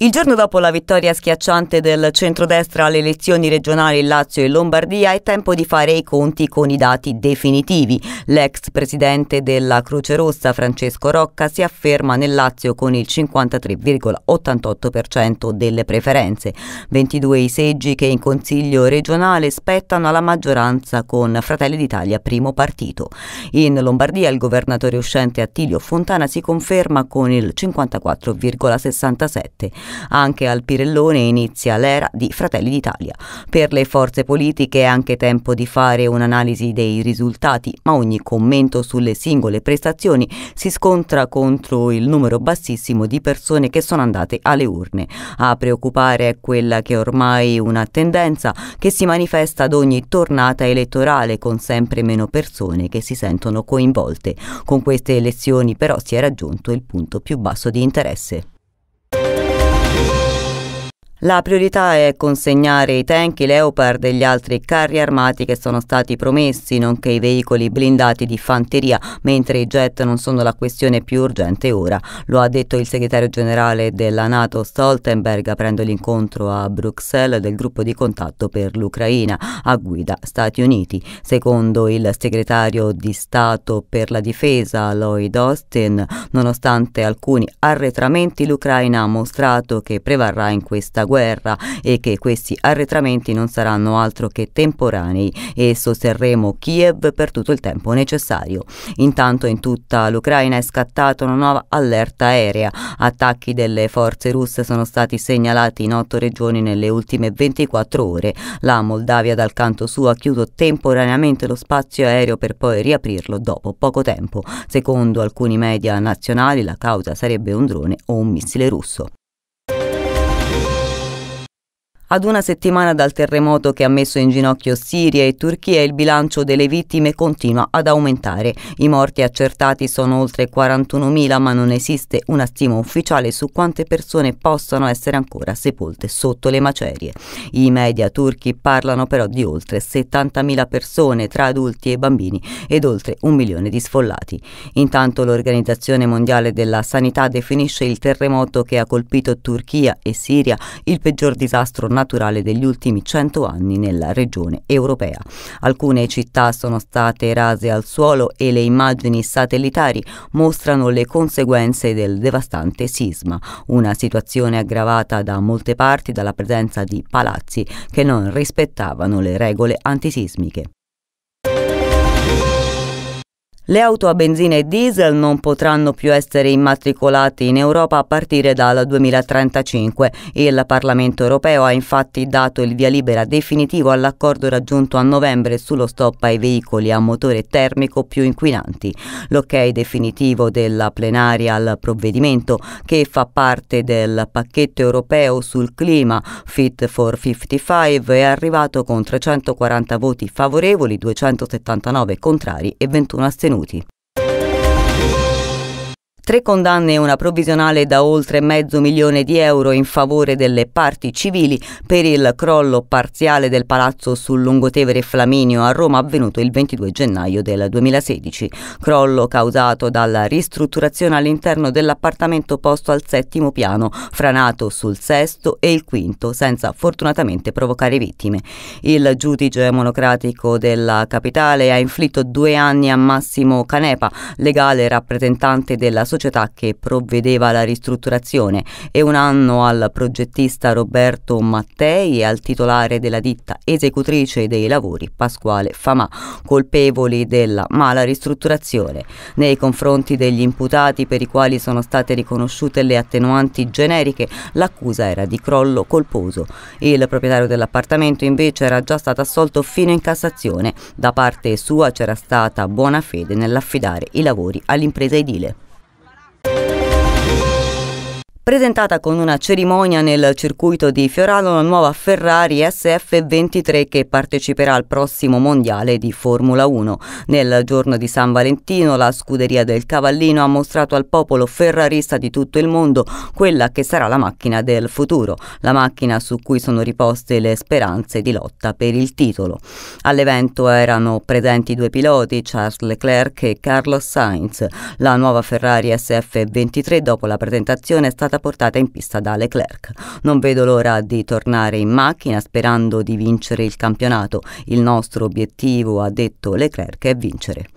Il giorno dopo la vittoria schiacciante del centrodestra alle elezioni regionali in Lazio e Lombardia è tempo di fare i conti con i dati definitivi. L'ex presidente della Croce Rossa Francesco Rocca si afferma nel Lazio con il 53,88% delle preferenze, 22 i seggi che in Consiglio regionale spettano alla maggioranza con Fratelli d'Italia primo partito. In Lombardia il governatore uscente Attilio Fontana si conferma con il 54,67%. Anche al Pirellone inizia l'era di Fratelli d'Italia. Per le forze politiche è anche tempo di fare un'analisi dei risultati, ma ogni commento sulle singole prestazioni si scontra contro il numero bassissimo di persone che sono andate alle urne. A preoccupare è quella che è ormai una tendenza che si manifesta ad ogni tornata elettorale con sempre meno persone che si sentono coinvolte. Con queste elezioni però si è raggiunto il punto più basso di interesse. La priorità è consegnare i tank, i Leopard e gli altri carri armati che sono stati promessi, nonché i veicoli blindati di fanteria, mentre i jet non sono la questione più urgente ora. Lo ha detto il segretario generale della Nato Stoltenberg aprendo l'incontro a Bruxelles del gruppo di contatto per l'Ucraina a guida Stati Uniti. Secondo il segretario di Stato per la difesa Lloyd Austin, nonostante alcuni arretramenti, l'Ucraina ha mostrato che prevarrà in questa guerra guerra e che questi arretramenti non saranno altro che temporanei e sosterremo Kiev per tutto il tempo necessario. Intanto in tutta l'Ucraina è scattata una nuova allerta aerea. Attacchi delle forze russe sono stati segnalati in otto regioni nelle ultime 24 ore. La Moldavia dal canto suo ha chiuso temporaneamente lo spazio aereo per poi riaprirlo dopo poco tempo. Secondo alcuni media nazionali la causa sarebbe un drone o un missile russo. Ad una settimana dal terremoto che ha messo in ginocchio Siria e Turchia, il bilancio delle vittime continua ad aumentare. I morti accertati sono oltre 41.000, ma non esiste una stima ufficiale su quante persone possano essere ancora sepolte sotto le macerie. I media turchi parlano però di oltre 70.000 persone tra adulti e bambini ed oltre un milione di sfollati. Intanto l'Organizzazione Mondiale della Sanità definisce il terremoto che ha colpito Turchia e Siria il peggior disastro nazionale naturale degli ultimi cento anni nella regione europea. Alcune città sono state rase al suolo e le immagini satellitari mostrano le conseguenze del devastante sisma, una situazione aggravata da molte parti dalla presenza di palazzi che non rispettavano le regole antisismiche. Le auto a benzina e diesel non potranno più essere immatricolate in Europa a partire dal 2035. Il Parlamento europeo ha infatti dato il via libera definitivo all'accordo raggiunto a novembre sullo stop ai veicoli a motore termico più inquinanti. L'ok definitivo della plenaria al provvedimento, che fa parte del pacchetto europeo sul clima Fit for 55, è arrivato con 340 voti favorevoli, 279 contrari e 21 astenuti. minuti tre condanne e una provvisionale da oltre mezzo milione di euro in favore delle parti civili per il crollo parziale del palazzo sul Lungotevere Flaminio a Roma avvenuto il 22 gennaio del 2016. Crollo causato dalla ristrutturazione all'interno dell'appartamento posto al settimo piano, franato sul sesto e il quinto, senza fortunatamente provocare vittime. Il giudice monocratico della capitale ha inflitto due anni a Massimo Canepa, legale rappresentante della società società che provvedeva alla ristrutturazione e un anno al progettista Roberto Mattei e al titolare della ditta esecutrice dei lavori Pasquale Famà, colpevoli della mala ristrutturazione. Nei confronti degli imputati per i quali sono state riconosciute le attenuanti generiche, l'accusa era di crollo colposo. Il proprietario dell'appartamento invece era già stato assolto fino in Cassazione. Da parte sua c'era stata buona fede nell'affidare i lavori all'impresa edile presentata con una cerimonia nel circuito di Fiorano la nuova Ferrari SF23 che parteciperà al prossimo mondiale di Formula 1. Nel giorno di San Valentino la scuderia del Cavallino ha mostrato al popolo ferrarista di tutto il mondo quella che sarà la macchina del futuro, la macchina su cui sono riposte le speranze di lotta per il titolo. All'evento erano presenti due piloti, Charles Leclerc e Carlos Sainz. La nuova Ferrari SF23 dopo la presentazione è stata stata portata in pista da Leclerc. Non vedo l'ora di tornare in macchina sperando di vincere il campionato. Il nostro obiettivo, ha detto Leclerc, è vincere.